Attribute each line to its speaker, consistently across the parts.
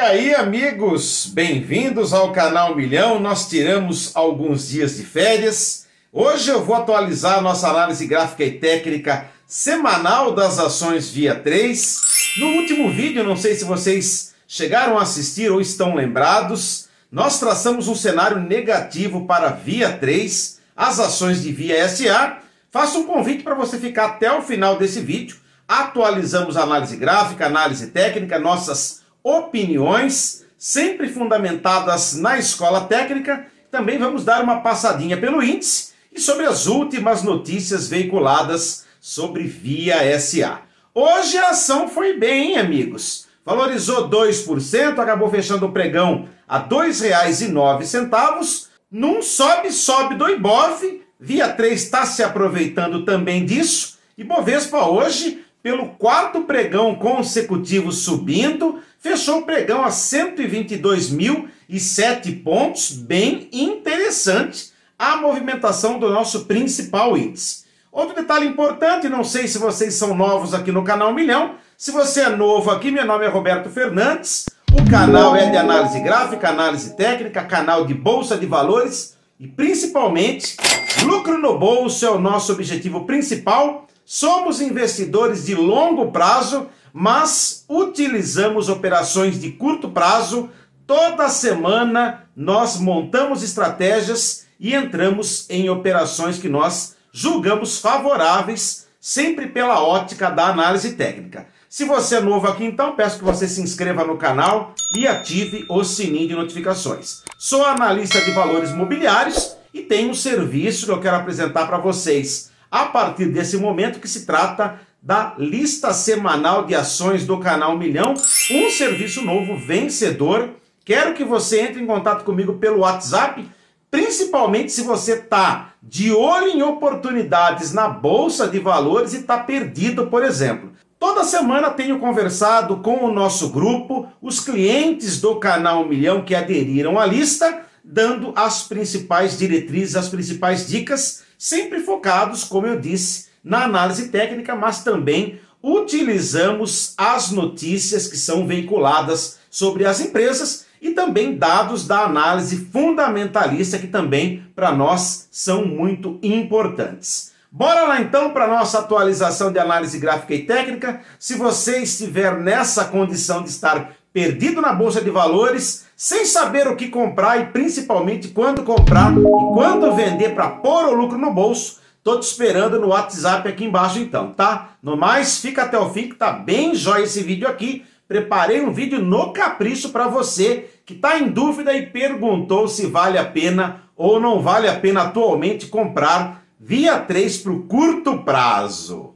Speaker 1: aí, amigos? Bem-vindos ao canal Milhão. Nós tiramos alguns dias de férias. Hoje eu vou atualizar a nossa análise gráfica e técnica semanal das ações via 3. No último vídeo, não sei se vocês chegaram a assistir ou estão lembrados, nós traçamos um cenário negativo para via 3, as ações de via SA. Faço um convite para você ficar até o final desse vídeo. Atualizamos a análise gráfica, análise técnica, nossas opiniões, sempre fundamentadas na escola técnica. Também vamos dar uma passadinha pelo índice e sobre as últimas notícias veiculadas sobre Via SA. Hoje a ação foi bem, hein, amigos. Valorizou 2%, acabou fechando o pregão a R$ 2,09. Num sobe-sobe do Ibov, Via 3 está se aproveitando também disso. E Bovespa hoje, pelo quarto pregão consecutivo subindo, fechou o pregão a 122.007 pontos, bem interessante a movimentação do nosso principal índice. Outro detalhe importante, não sei se vocês são novos aqui no canal Milhão, se você é novo aqui, meu nome é Roberto Fernandes, o canal é de análise gráfica, análise técnica, canal de bolsa de valores e principalmente lucro no bolso é o nosso objetivo principal. Somos investidores de longo prazo mas utilizamos operações de curto prazo. Toda semana nós montamos estratégias e entramos em operações que nós julgamos favoráveis, sempre pela ótica da análise técnica. Se você é novo aqui, então peço que você se inscreva no canal e ative o sininho de notificações. Sou analista de valores imobiliários e tenho um serviço que eu quero apresentar para vocês a partir desse momento que se trata da lista semanal de ações do canal Milhão, um serviço novo vencedor. Quero que você entre em contato comigo pelo WhatsApp, principalmente se você tá de olho em oportunidades na bolsa de valores e está perdido, por exemplo. Toda semana tenho conversado com o nosso grupo, os clientes do canal Milhão que aderiram à lista, dando as principais diretrizes, as principais dicas, sempre focados, como eu disse, na análise técnica, mas também utilizamos as notícias que são veiculadas sobre as empresas e também dados da análise fundamentalista que também para nós são muito importantes. Bora lá então para nossa atualização de análise gráfica e técnica. Se você estiver nessa condição de estar perdido na bolsa de valores, sem saber o que comprar e principalmente quando comprar e quando vender para pôr o lucro no bolso, Tô te esperando no WhatsApp aqui embaixo então, tá? No mais, fica até o fim que tá bem jóia esse vídeo aqui. Preparei um vídeo no capricho para você que tá em dúvida e perguntou se vale a pena ou não vale a pena atualmente comprar Via 3 para o curto prazo.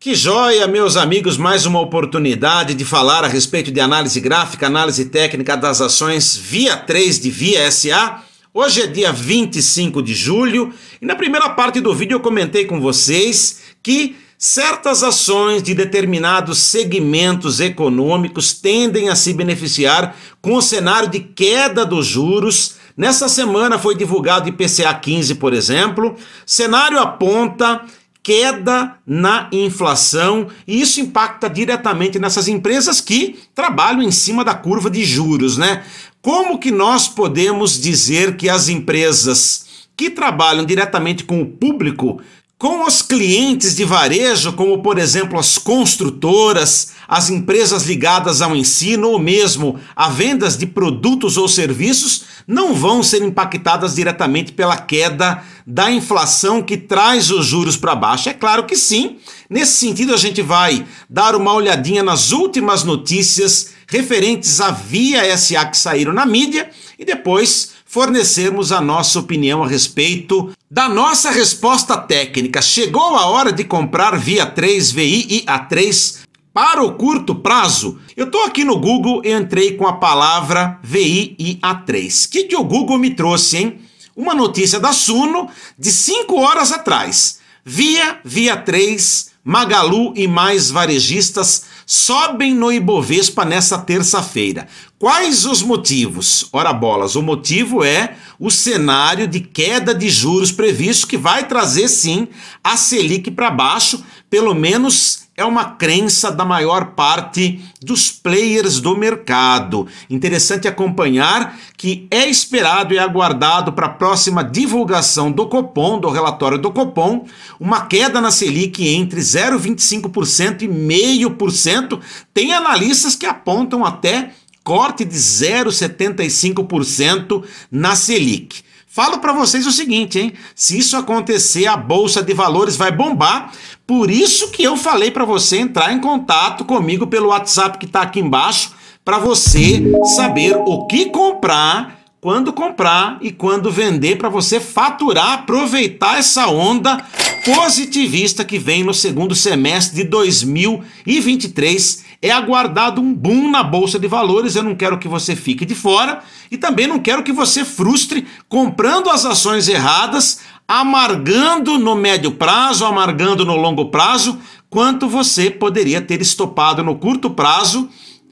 Speaker 1: Que joia, meus amigos, mais uma oportunidade de falar a respeito de análise gráfica, análise técnica das ações Via 3 de Via SA. Hoje é dia 25 de julho e na primeira parte do vídeo eu comentei com vocês que certas ações de determinados segmentos econômicos tendem a se beneficiar com o cenário de queda dos juros. Nessa semana foi divulgado IPCA 15, por exemplo. Cenário aponta queda na inflação e isso impacta diretamente nessas empresas que trabalham em cima da curva de juros, né? Como que nós podemos dizer que as empresas que trabalham diretamente com o público com os clientes de varejo, como por exemplo as construtoras, as empresas ligadas ao ensino ou mesmo a vendas de produtos ou serviços, não vão ser impactadas diretamente pela queda da inflação que traz os juros para baixo? É claro que sim. Nesse sentido, a gente vai dar uma olhadinha nas últimas notícias referentes à Via SA que saíram na mídia e depois fornecermos a nossa opinião a respeito da nossa resposta técnica. Chegou a hora de comprar Via 3 VI e A3 para o curto prazo? Eu estou aqui no Google e entrei com a palavra VI e A3. O que, que o Google me trouxe, hein? uma notícia da Suno de 5 horas atrás. Via, Via 3, Magalu e mais varejistas sobem no Ibovespa nessa terça-feira. Quais os motivos? Ora bolas, o motivo é o cenário de queda de juros previsto que vai trazer sim a Selic para baixo, pelo menos é uma crença da maior parte dos players do mercado. Interessante acompanhar que é esperado e aguardado para a próxima divulgação do Copom, do relatório do Copom, uma queda na Selic entre 0,25% e 0,5%. Tem analistas que apontam até corte de 0,75% na Selic. Falo para vocês o seguinte, hein? Se isso acontecer, a bolsa de valores vai bombar. Por isso que eu falei para você entrar em contato comigo pelo WhatsApp que está aqui embaixo, para você saber o que comprar, quando comprar e quando vender para você faturar, aproveitar essa onda positivista que vem no segundo semestre de 2023 é aguardado um boom na bolsa de valores. Eu não quero que você fique de fora e também não quero que você frustre comprando as ações erradas, amargando no médio prazo, amargando no longo prazo, quanto você poderia ter estopado no curto prazo.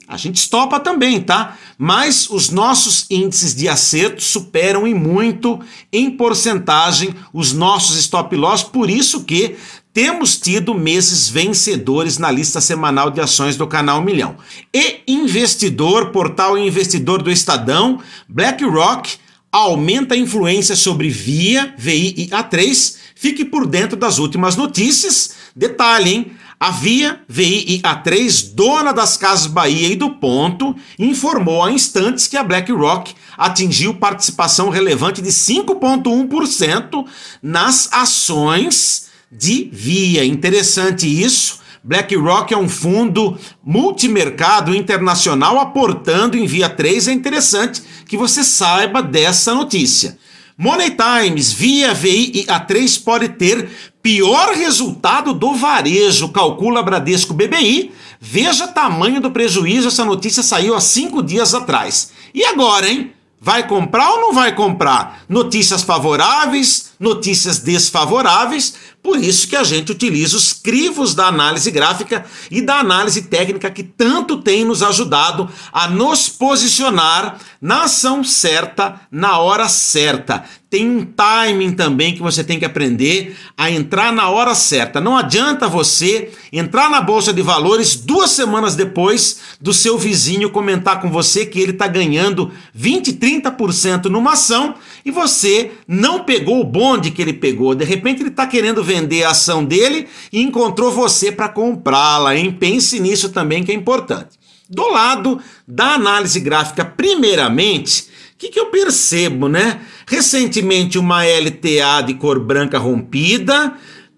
Speaker 1: A gente estopa também, tá? Mas os nossos índices de acerto superam em muito, em porcentagem, os nossos stop loss, por isso que temos tido meses vencedores na lista semanal de ações do canal Milhão. E investidor, portal investidor do Estadão, BlackRock aumenta a influência sobre Via, VI e A3. Fique por dentro das últimas notícias. Detalhe, hein? A Via, VI e A3, dona das Casas Bahia e do Ponto, informou há instantes que a BlackRock atingiu participação relevante de 5,1% nas ações devia. Interessante isso. BlackRock é um fundo multimercado internacional aportando em Via 3. É interessante que você saiba dessa notícia. Money Times, Via, VI e A3 pode ter pior resultado do varejo, calcula Bradesco BBI. Veja tamanho do prejuízo, essa notícia saiu há cinco dias atrás. E agora, hein? Vai comprar ou não vai comprar? Notícias favoráveis, notícias desfavoráveis, por isso que a gente utiliza os crivos da análise gráfica e da análise técnica que tanto tem nos ajudado a nos posicionar na ação certa, na hora certa. Tem um timing também que você tem que aprender a entrar na hora certa. Não adianta você entrar na bolsa de valores duas semanas depois do seu vizinho comentar com você que ele está ganhando 20, 30% numa ação e você não pegou o bonde que ele pegou. De repente ele está querendo vender a ação dele e encontrou você para comprá-la. Pense nisso também que é importante. Do lado da análise gráfica, primeiramente, o que, que eu percebo, né? Recentemente uma LTA de cor branca rompida,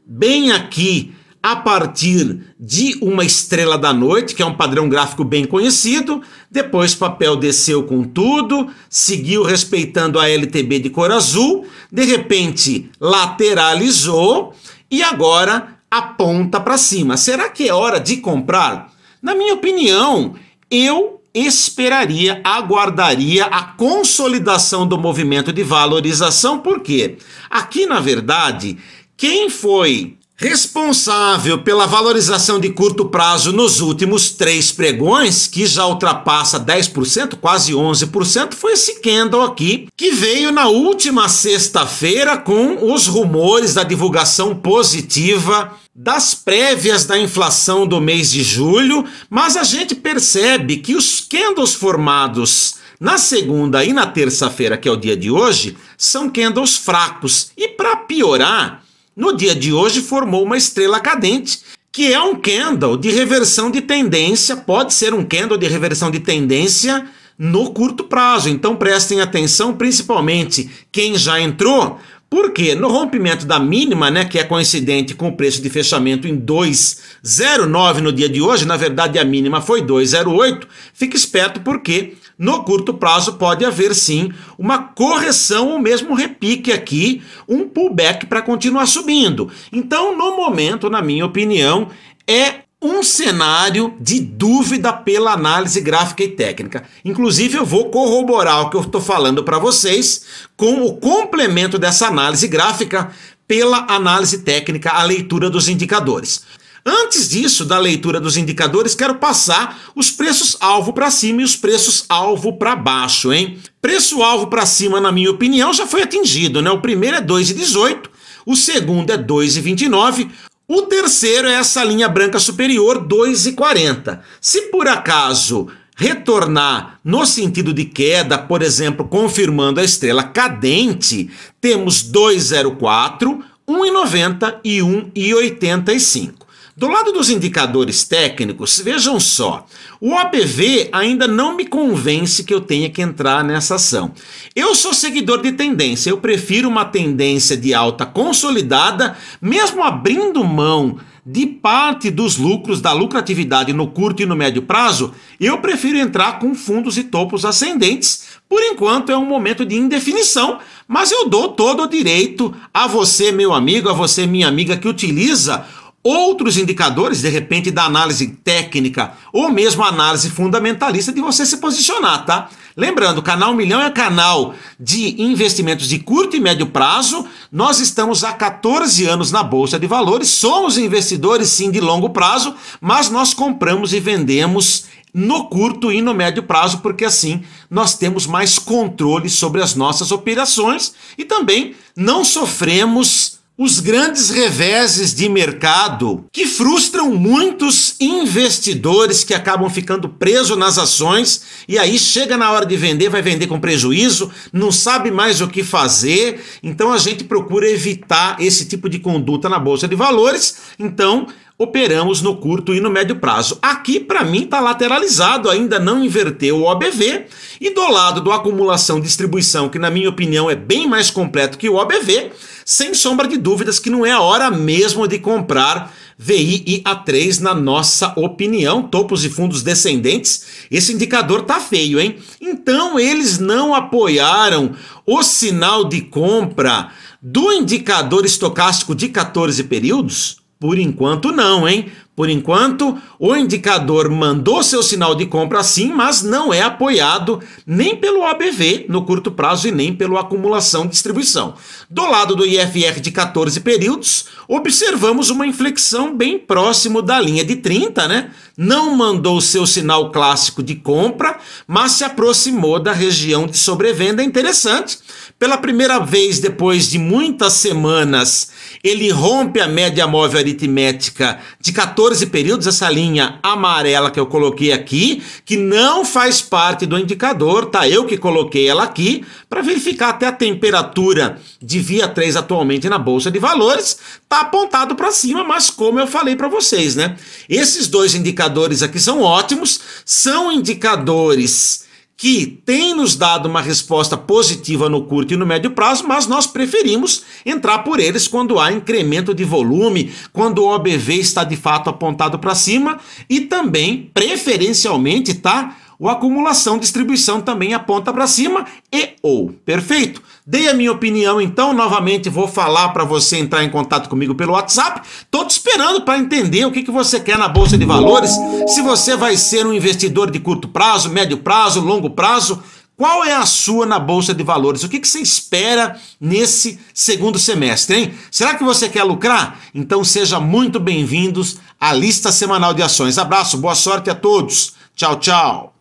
Speaker 1: bem aqui a partir de uma estrela da noite, que é um padrão gráfico bem conhecido. Depois o papel desceu com tudo, seguiu respeitando a LTB de cor azul, de repente lateralizou e agora aponta para cima. Será que é hora de comprar? Na minha opinião, eu esperaria, aguardaria a consolidação do movimento de valorização, porque aqui, na verdade, quem foi Responsável pela valorização de curto prazo nos últimos três pregões, que já ultrapassa 10%, quase 11%, foi esse candle aqui, que veio na última sexta-feira com os rumores da divulgação positiva das prévias da inflação do mês de julho, mas a gente percebe que os candles formados na segunda e na terça-feira, que é o dia de hoje, são candles fracos. E para piorar, no dia de hoje formou uma estrela cadente, que é um candle de reversão de tendência, pode ser um candle de reversão de tendência no curto prazo. Então prestem atenção, principalmente quem já entrou, porque no rompimento da mínima, né, que é coincidente com o preço de fechamento em 2,09 no dia de hoje, na verdade a mínima foi 2,08, fique esperto porque no curto prazo pode haver sim uma correção ou mesmo um repique aqui, um pullback para continuar subindo. Então, no momento, na minha opinião, é um cenário de dúvida pela análise gráfica e técnica. Inclusive, eu vou corroborar o que eu estou falando para vocês com o complemento dessa análise gráfica pela análise técnica, a leitura dos indicadores. Antes disso, da leitura dos indicadores, quero passar os preços alvo para cima e os preços alvo para baixo, hein? Preço alvo para cima, na minha opinião, já foi atingido, né? O primeiro é 2,18, o segundo é 2,29, o terceiro é essa linha branca superior 2,40. Se por acaso retornar no sentido de queda, por exemplo, confirmando a estrela cadente, temos 2,04, 1,90 e 1,85. Do lado dos indicadores técnicos, vejam só, o OBV ainda não me convence que eu tenha que entrar nessa ação. Eu sou seguidor de tendência, eu prefiro uma tendência de alta consolidada, mesmo abrindo mão de parte dos lucros da lucratividade no curto e no médio prazo, eu prefiro entrar com fundos e topos ascendentes. Por enquanto é um momento de indefinição, mas eu dou todo o direito a você, meu amigo, a você, minha amiga, que utiliza outros indicadores, de repente, da análise técnica ou mesmo análise fundamentalista de você se posicionar, tá? Lembrando, o canal Milhão é canal de investimentos de curto e médio prazo. Nós estamos há 14 anos na Bolsa de Valores, somos investidores sim de longo prazo, mas nós compramos e vendemos no curto e no médio prazo, porque assim nós temos mais controle sobre as nossas operações e também não sofremos os grandes reveses de mercado que frustram muitos investidores que acabam ficando presos nas ações e aí chega na hora de vender, vai vender com prejuízo, não sabe mais o que fazer. Então a gente procura evitar esse tipo de conduta na bolsa de valores. Então, operamos no curto e no médio prazo. Aqui, para mim, está lateralizado, ainda não inverteu o OBV. E do lado do acumulação distribuição, que na minha opinião é bem mais completo que o OBV, sem sombra de dúvidas que não é a hora mesmo de comprar VI e A3 na nossa opinião, topos e fundos descendentes. Esse indicador tá feio, hein? Então eles não apoiaram o sinal de compra do indicador estocástico de 14 períodos? Por enquanto não, hein? Por enquanto, o indicador mandou seu sinal de compra sim, mas não é apoiado nem pelo ABV no curto prazo e nem pela acumulação distribuição. Do lado do IFR de 14 períodos, observamos uma inflexão bem próximo da linha de 30, né? Não mandou seu sinal clássico de compra, mas se aproximou da região de sobrevenda interessante. Pela primeira vez depois de muitas semanas ele rompe a média móvel aritmética de 14 períodos, essa linha amarela que eu coloquei aqui, que não faz parte do indicador, tá? Eu que coloquei ela aqui para verificar até a temperatura de via 3 atualmente na bolsa de valores, tá apontado para cima, mas como eu falei para vocês, né? Esses dois indicadores aqui são ótimos, são indicadores que tem nos dado uma resposta positiva no curto e no médio prazo, mas nós preferimos entrar por eles quando há incremento de volume, quando o OBV está de fato apontado para cima e também, preferencialmente, tá? ou acumulação, distribuição também aponta para cima e ou. Perfeito? Dei a minha opinião, então, novamente vou falar para você entrar em contato comigo pelo WhatsApp. Tô te esperando para entender o que, que você quer na bolsa de valores, se você vai ser um investidor de curto prazo, médio prazo, longo prazo. Qual é a sua na Bolsa de Valores? O que, você espera nesse segundo semestre, hein? Será que você quer lucrar? Então seja muito bem-vindos à lista semanal de ações. Abraço, boa sorte a todos. Tchau, tchau.